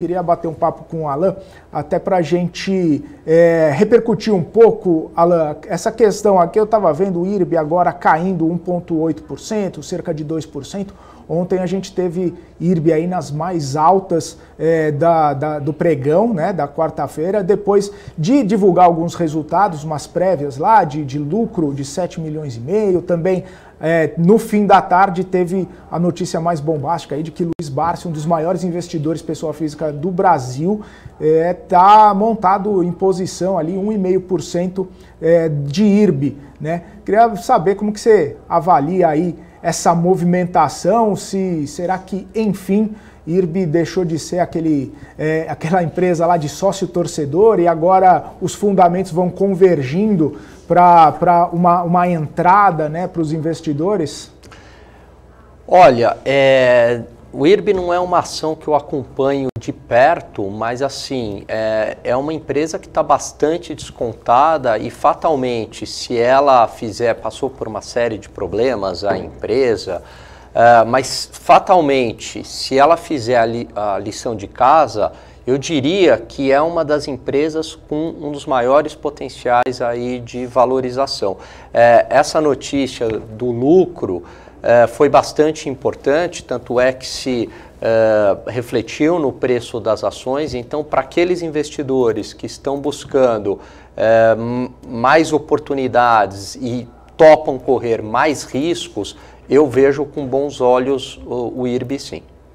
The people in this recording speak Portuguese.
Queria bater um papo com o Alan, até para a gente é, repercutir um pouco, Alan, essa questão aqui. Eu estava vendo o IRB agora caindo 1,8%, cerca de 2%. Ontem a gente teve IRB aí nas mais altas é, da, da, do pregão, né, da quarta-feira, depois de divulgar alguns resultados, umas prévias lá de, de lucro de 7 milhões e meio, também é, no fim da tarde teve a notícia mais bombástica aí de que Luiz Barsi, um dos maiores investidores pessoa física do Brasil, está é, tá montado em posição ali 1,5% é, de IRB. Né? Queria saber como que você avalia aí essa movimentação, se será que, enfim, IRB deixou de ser aquele, é, aquela empresa lá de sócio torcedor e agora os fundamentos vão convergindo para uma, uma entrada né, para os investidores? Olha, é, o IRB não é uma ação que eu acompanho de perto, mas assim, é, é uma empresa que está bastante descontada e fatalmente, se ela fizer, passou por uma série de problemas a empresa, é, mas fatalmente, se ela fizer a, li, a lição de casa, eu diria que é uma das empresas com um dos maiores potenciais aí de valorização. É, essa notícia do lucro é, foi bastante importante, tanto é que se uh, refletiu no preço das ações. Então, para aqueles investidores que estão buscando uh, mais oportunidades e topam correr mais riscos, eu vejo com bons olhos o, o IRB sim.